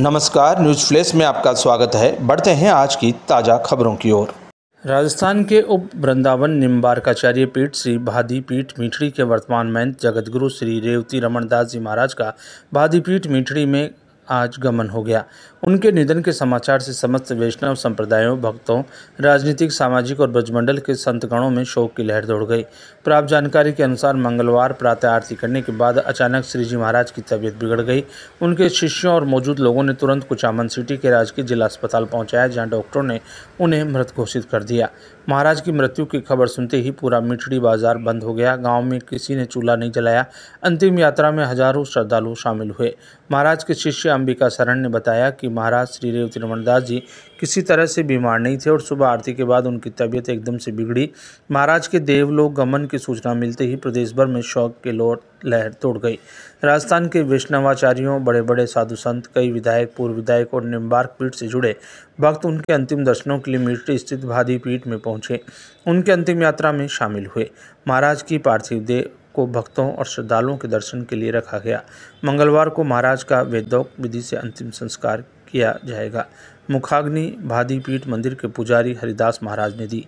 नमस्कार news flash में आपका स्वागत है बढ़ते हैं आज की ताज़ा खबरों की ओर राजस्थान के उप वृंदावन निम्बारकाचार्य पीठ श्री भादी पीठ मीठड़ी के वर्तमान महंत जगतगुरु श्री रेवती रमन दास जी महाराज का भादी पीठ मीठड़ी में आज गमन हो गया उनके निधन के समाचार से समस्त वैष्णव संप्रदायों भक्तों राजनीतिक सामाजिक और ब्रजमंडल के संतगणों में शोक की लहर दौड़ गई प्राप्त जानकारी के अनुसार मंगलवार प्रातः आरती करने के बाद अचानक श्री जी महाराज की तबीयत बिगड़ गई उनके शिष्यों और मौजूद लोगों ने तुरंत कुचामन सिटी के राजकीय जिला अस्पताल पहुंचाया जहां डॉक्टरों ने उन्हें मृत घोषित कर दिया महाराज की मृत्यु की खबर सुनते ही पूरा मिठड़ी बाजार बंद हो गया गांव में किसी ने चूल्हा नहीं जलाया अंतिम यात्रा में हजारों श्रद्धालु शामिल हुए महाराज के शिष्य अंबिका शरण ने बताया कि महाराज श्री रेव तिरुमणदास जी किसी तरह से बीमार नहीं थे और सुबह आरती के बाद उनकी तबीयत एकदम से बिगड़ी महाराज के देवलोक गमन की सूचना मिलते ही प्रदेश भर में शौक के लोट लहर तोड़ गई राजस्थान के वैष्णवाचार्यों बड़े बड़े साधु संत कई विधायक पूर्व विधायक और निम्बार्क पीठ से जुड़े भक्त उनके अंतिम दर्शनों के लिए मिट्टी स्थित भादी पीठ में पहुंचे उनके अंतिम यात्रा में शामिल हुए महाराज की पार्थिव देह को भक्तों और श्रद्धालुओं के दर्शन के लिए रखा गया मंगलवार को महाराज का वेदोक विधि से अंतिम संस्कार किया जाएगा मुखाग्नि भादी पीठ मंदिर के पुजारी हरिदास महाराज ने दी